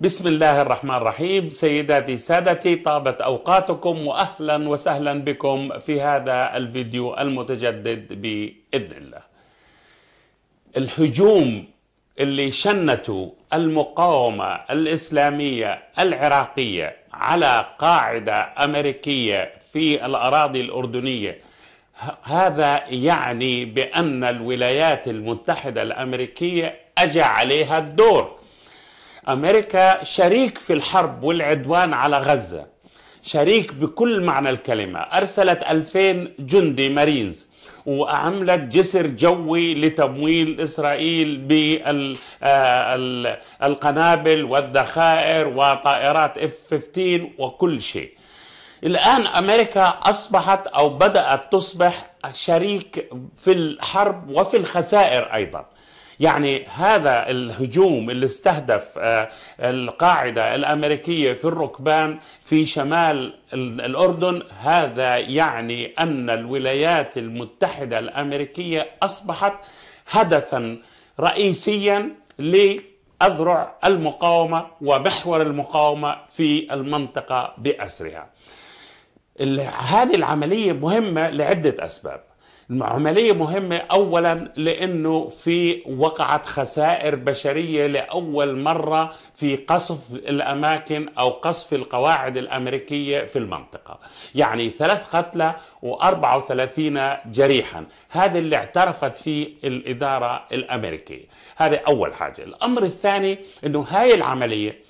بسم الله الرحمن الرحيم سيداتي سادتي طابت اوقاتكم واهلا وسهلا بكم في هذا الفيديو المتجدد باذن الله. الهجوم اللي شنته المقاومه الاسلاميه العراقيه على قاعده امريكيه في الاراضي الاردنيه هذا يعني بان الولايات المتحده الامريكيه اجى عليها الدور أمريكا شريك في الحرب والعدوان على غزة شريك بكل معنى الكلمة أرسلت 2000 جندي مارينز وعملت جسر جوي لتمويل إسرائيل بالقنابل آه، والذخائر وطائرات F-15 وكل شيء الآن أمريكا أصبحت أو بدأت تصبح شريك في الحرب وفي الخسائر أيضاً يعني هذا الهجوم اللي استهدف آه، القاعدة الأمريكية في الركبان في شمال الأردن هذا يعني أن الولايات المتحدة الأمريكية أصبحت هدفا رئيسيا لأذرع المقاومة ومحور المقاومة في المنطقة بأسرها هذه العملية مهمة لعدة أسباب العمليه مهمة أولا لأنه في وقعت خسائر بشرية لأول مرة في قصف الأماكن أو قصف القواعد الأمريكية في المنطقة يعني ثلاث قتلى و34 جريحا هذا اللي اعترفت فيه الإدارة الأمريكية هذا أول حاجة الأمر الثاني أنه هاي العملية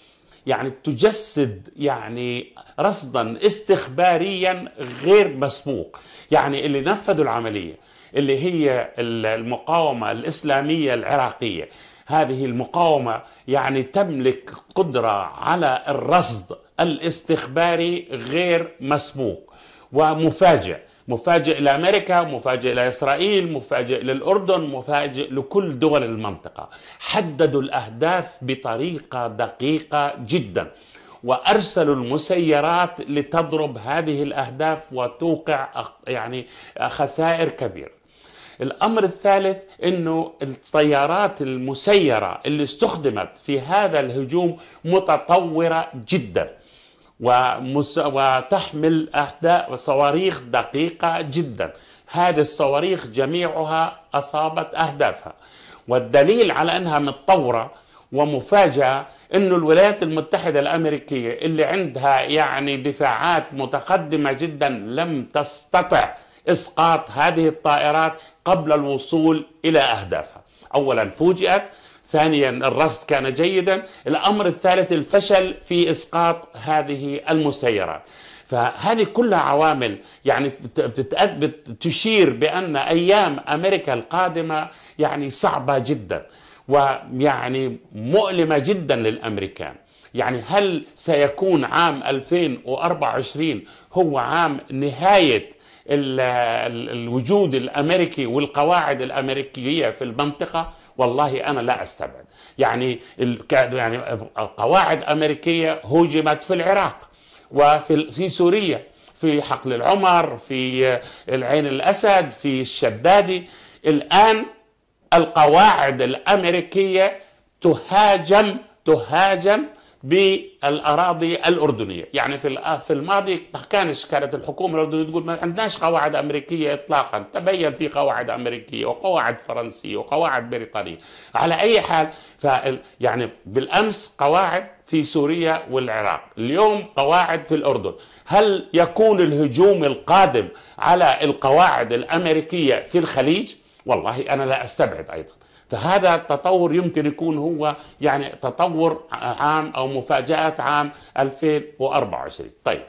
يعني تجسد يعني رصدا استخباريا غير مسبوق يعني اللي نفذوا العملية اللي هي المقاومة الإسلامية العراقية هذه المقاومة يعني تملك قدرة على الرصد الاستخباري غير مسبوق ومفاجئ مفاجئ لامريكا مفاجئ لاسرائيل مفاجئ للاردن مفاجئ لكل دول المنطقه حددوا الاهداف بطريقه دقيقه جدا وارسلوا المسيرات لتضرب هذه الاهداف وتوقع يعني خسائر كبيره. الامر الثالث انه الطيارات المسيره اللي استخدمت في هذا الهجوم متطوره جدا. ومس... وتحمل أهداء صواريخ دقيقة جدا هذه الصواريخ جميعها أصابت أهدافها والدليل على أنها متطورة ومفاجأة أنه الولايات المتحدة الأمريكية اللي عندها يعني دفاعات متقدمة جدا لم تستطع إسقاط هذه الطائرات قبل الوصول إلى أهدافها أولا فوجئت ثانيا الرصد كان جيدا الأمر الثالث الفشل في إسقاط هذه المسيرات فهذه كلها عوامل يعني تشير بأن أيام أمريكا القادمة يعني صعبة جدا ويعني مؤلمة جدا للأمريكان يعني هل سيكون عام 2024 هو عام نهاية الوجود الأمريكي والقواعد الأمريكية في المنطقة والله انا لا استبعد يعني يعني قواعد امريكيه هوجمت في العراق وفي في سوريا في حقل العمر في العين الاسد في الشدادي الان القواعد الامريكيه تهاجم تهاجم بالاراضي الاردنيه، يعني في في الماضي ما كانش كانت الحكومه الاردنيه تقول ما عندناش قواعد امريكيه اطلاقا، تبين في قواعد امريكيه وقواعد فرنسيه وقواعد بريطانيه، على اي حال ف يعني بالامس قواعد في سوريا والعراق، اليوم قواعد في الاردن، هل يكون الهجوم القادم على القواعد الامريكيه في الخليج؟ والله أنا لا أستبعد أيضا فهذا التطور يمكن يكون هو يعني تطور عام أو مفاجأة عام 2024 طيب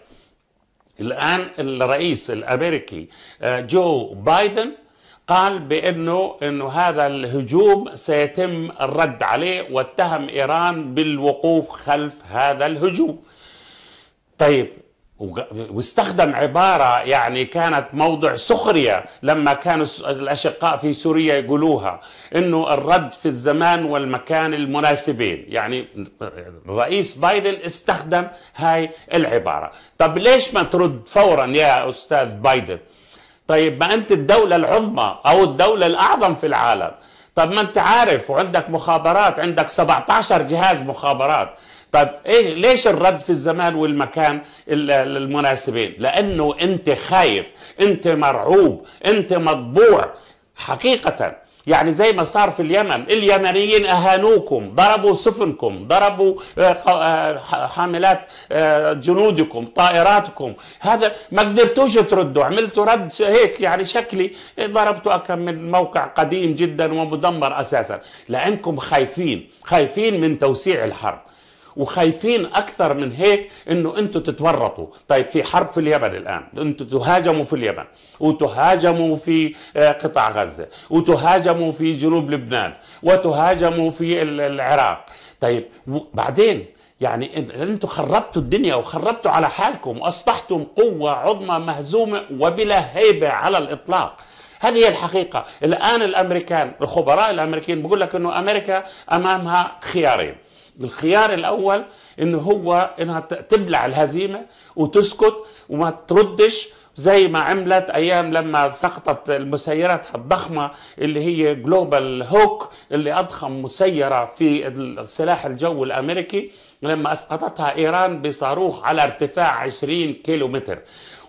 الآن الرئيس الأمريكي آه، جو بايدن قال بانه انه هذا الهجوم سيتم الرد عليه واتهم ايران بالوقوف خلف هذا الهجوم. طيب واستخدم عبارة يعني كانت موضع سخرية لما كان الأشقاء في سوريا يقولوها أنه الرد في الزمان والمكان المناسبين يعني الرئيس بايدن استخدم هاي العبارة طب ليش ما ترد فورا يا أستاذ بايدن طيب ما أنت الدولة العظمى أو الدولة الأعظم في العالم طب ما أنت عارف وعندك مخابرات عندك 17 جهاز مخابرات طيب ايه ليش الرد في الزمان والمكان المناسبين لانه انت خايف انت مرعوب انت مطبوع حقيقه يعني زي ما صار في اليمن اليمنيين أهانوكم ضربوا سفنكم ضربوا آه، آه، حاملات آه، جنودكم طائراتكم هذا ما قدرتوش تردوا عملتوا رد هيك يعني شكلي إيه، ضربتوا أكم من موقع قديم جدا ومدمر أساسا لأنكم خايفين خايفين من توسيع الحرب وخايفين اكثر من هيك انه انتم تتورطوا طيب في حرب في اليمن الان انتم تهاجموا في اليمن وتهاجموا في آه، قطاع غزه وتهاجموا في جنوب لبنان وتهاجموا في العراق طيب وبعدين يعني انتم خربتوا الدنيا وخربتوا على حالكم واصبحتم قوه عظمى مهزومه وبلا هيبه على الاطلاق هذه هي الحقيقة الآن الأمريكان الخبراء الأمريكيين بيقول لك أنه أمريكا أمامها خيارين الخيار الاول انه هو انها تبلع الهزيمه وتسكت وما تردش زي ما عملت ايام لما سقطت المسيرات الضخمه اللي هي جلوبال هوك اللي اضخم مسيره في السلاح الجوي الامريكي لما اسقطتها ايران بصاروخ على ارتفاع 20 كيلو متر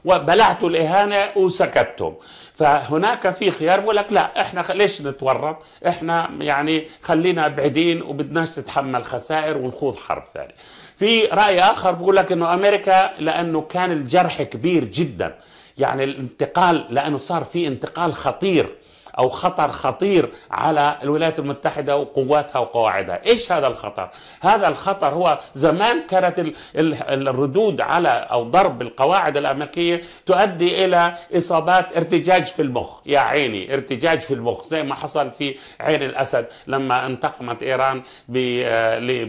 وبلعت الإهانة وسكتتم فهناك في خيار بقول لك لا احنا ليش نتورط احنا يعني خلينا بعيدين وبدناش تتحمل خسائر ونخوض حرب ثانية في رأي آخر بقول لك انه أمريكا لأنه كان الجرح كبير جدا يعني الانتقال لأنه صار في انتقال خطير او خطر خطير على الولايات المتحده وقواتها وقواعدها، ايش هذا الخطر؟ هذا الخطر هو زمان كانت الردود على او ضرب القواعد الامريكيه تؤدي الى اصابات ارتجاج في المخ، يا عيني ارتجاج في المخ زي ما حصل في عين الاسد لما انتقمت ايران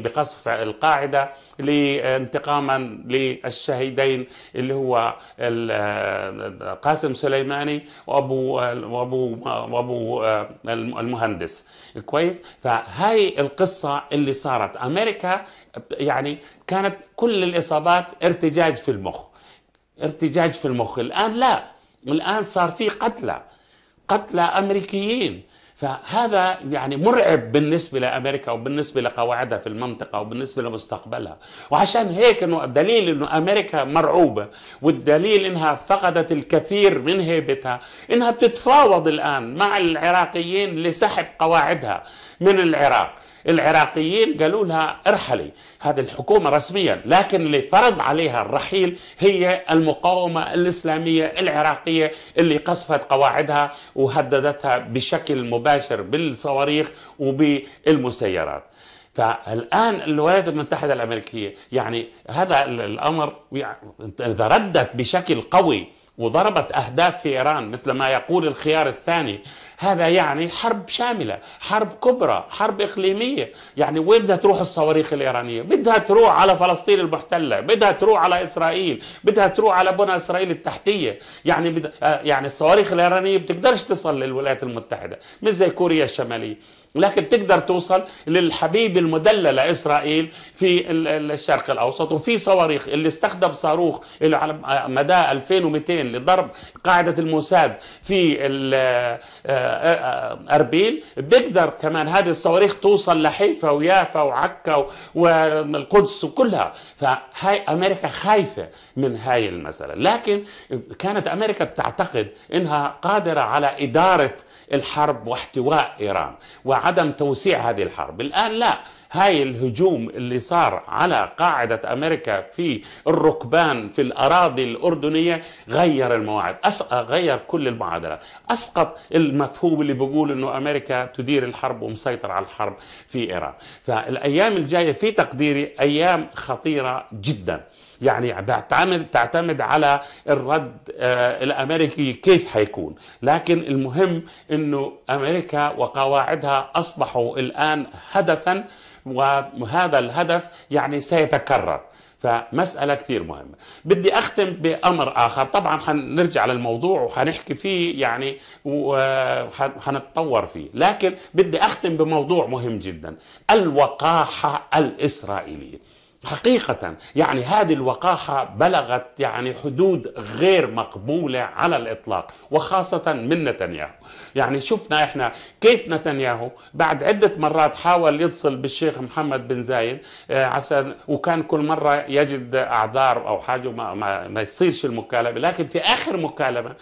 بقصف القاعده انتقاما للشهيدين اللي هو قاسم سليماني وابو وابو وابو آه، المهندس كويس فهاي القصه اللي صارت امريكا يعني كانت كل الاصابات ارتجاج في المخ ارتجاج في المخ الان لا الان صار في قتلى قتلى امريكيين فهذا يعني مرعب بالنسبة لأمريكا وبالنسبة لقواعدها في المنطقة وبالنسبة لمستقبلها وعشان هيك أنه الدليل أنه أمريكا مرعوبة والدليل أنها فقدت الكثير من هيبتها أنها بتتفاوض الآن مع العراقيين لسحب قواعدها من العراق العراقيين قالوا لها ارحلي هذه الحكومة رسميا لكن اللي فرض عليها الرحيل هي المقاومة الإسلامية العراقية اللي قصفت قواعدها وهددتها بشكل مباشر بالصواريخ وبالمسيرات فالان الولايات المتحده الامريكيه يعني هذا الامر اذا ردت بشكل قوي وضربت اهداف في ايران مثل ما يقول الخيار الثاني هذا يعني حرب شامله حرب كبرى حرب اقليميه يعني وين بدها تروح الصواريخ الايرانيه بدها تروح على فلسطين المحتله بدها تروح على اسرائيل بدها تروح على بنى اسرائيل التحتيه يعني بد... آه، يعني الصواريخ الايرانيه بتقدرش تصل للولايات المتحده مش زي كوريا الشماليه لكن تقدر توصل للحبيب المدلل لاسرائيل في الشرق الاوسط وفي صواريخ اللي استخدم صاروخ اللي على آه، مدى 2200 لضرب قاعده الموساد في آه، اربيل بيقدر كمان هذه الصواريخ توصل لحيفا ويافا وعكا والقدس وكلها فهاي امريكا خايفه من هاي المساله لكن كانت امريكا بتعتقد انها قادره على اداره الحرب واحتواء ايران وعدم توسيع هذه الحرب الان لا هاي الهجوم اللي صار على قاعدة أمريكا في الركبان في الأراضي الأردنية غير المواعيد غير كل المعادلات أسقط المفهوم اللي بيقول أنه أمريكا تدير الحرب ومسيطر على الحرب في إيران فالأيام الجاية في تقديري أيام خطيرة جدا يعني بتعتمد تعتمد على الرد آه، الامريكي كيف حيكون لكن المهم انه امريكا وقواعدها اصبحوا الان هدفا وهذا الهدف يعني سيتكرر فمسألة كثير مهمة بدي أختم بأمر آخر طبعا حنرجع للموضوع وحنحكي فيه يعني وحنتطور فيه لكن بدي أختم بموضوع مهم جدا الوقاحة الإسرائيلية حقيقة يعني هذه الوقاحة بلغت يعني حدود غير مقبولة على الإطلاق وخاصة من نتنياهو يعني شفنا إحنا كيف نتنياهو بعد عدة مرات حاول يتصل بالشيخ محمد بن زايد آه، عشان وكان كل مرة يجد أعذار أو حاجة ما, ما, ما يصيرش المكالمة لكن في آخر مكالمة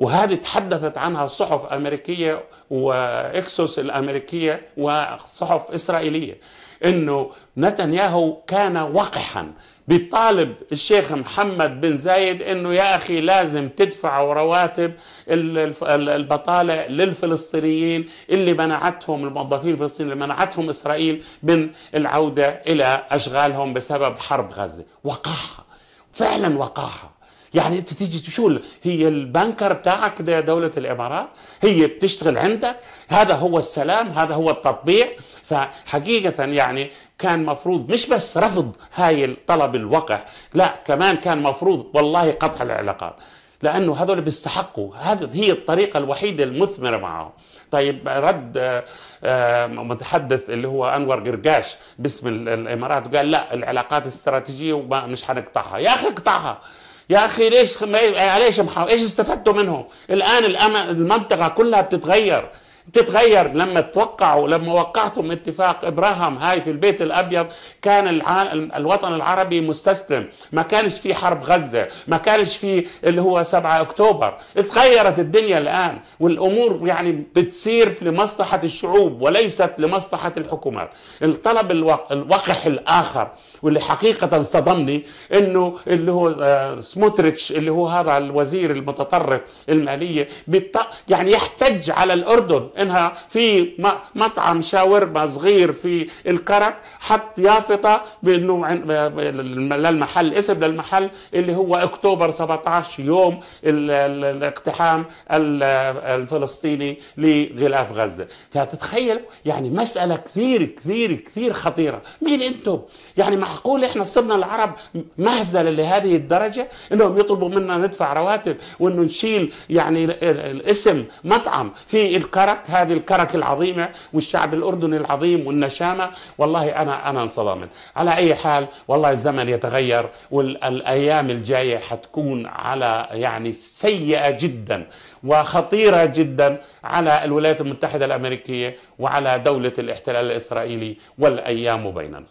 وهذه تحدثت عنها صحف أمريكية وإكسوس الأمريكية وصحف إسرائيلية أنه نتنياهو كان وقحا بيطالب الشيخ محمد بن زايد أنه يا أخي لازم تدفعوا رواتب البطالة للفلسطينيين اللي منعتهم الموظفين الفلسطينيين اللي منعتهم إسرائيل من العودة إلى أشغالهم بسبب حرب غزة وقاحة فعلا وقاحة يعني انت تيجي شو هي البنكر بتاعك ده دوله الامارات هي بتشتغل عندك هذا هو السلام هذا هو التطبيع فحقيقه يعني كان مفروض مش بس رفض هاي الطلب الوقح لا كمان كان مفروض والله قطع العلاقات لانه هذول بيستحقوا هذه هي الطريقه الوحيده المثمره معهم طيب رد آه، آه، متحدث اللي هو انور قرقاش باسم الامارات وقال لا العلاقات استراتيجيه ومش حنقطعها يا اخي اقطعها يا اخي ليش معلش إيه، ايش استفدتوا منهم؟ الان المنطقه كلها بتتغير بتتغير لما توقعوا لما وقعتم اتفاق ابراهام هاي في البيت الابيض كان العالم الوطن العربي مستسلم ما كانش في حرب غزه ما كانش في اللي هو 7 اكتوبر اتغيرت الدنيا الان والامور يعني بتصير لمصلحه الشعوب وليست لمصلحه الحكومات الطلب الوقح الاخر واللي حقيقة صدمني انه اللي هو آه، سموتريتش اللي هو هذا الوزير المتطرف المالية يعني يحتج على الاردن انها في مطعم شاورما صغير في الكرك حط يافطة بانه آه، للمحل اسم للمحل اللي هو اكتوبر 17 يوم الاقتحام آه، الفلسطيني لغلاف غزة فتتخيل يعني مسألة كثير كثير كثير خطيرة مين انتم يعني ما معقول احنا صرنا العرب مهزله لهذه الدرجه انهم يطلبوا منا ندفع رواتب وانه نشيل يعني الاسم مطعم في الكرك هذه الكرك العظيمه والشعب الاردني العظيم والنشامه والله انا انا انصدمت على اي حال والله الزمن يتغير والايام الجايه حتكون على يعني سيئه جدا وخطيره جدا على الولايات المتحده الامريكيه وعلى دوله الاحتلال الاسرائيلي والايام بيننا